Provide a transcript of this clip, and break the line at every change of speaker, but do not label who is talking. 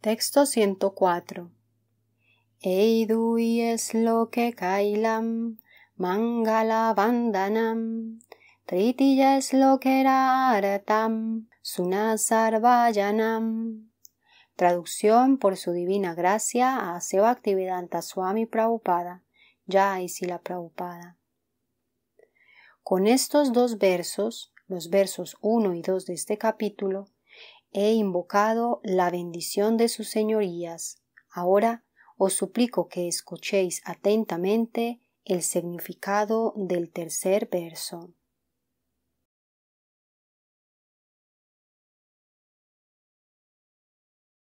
Texto 104. Eidui es lo que kailam, mangala vandanam, tritiya es lo que raratam sunasarvayanam. Traducción por su divina gracia a Seva Swami Prabhupada, Yaisila la Prabhupada. Con estos dos versos, los versos 1 y 2 de este capítulo, he invocado la bendición de sus señorías. Ahora os suplico que escuchéis atentamente el significado del tercer verso.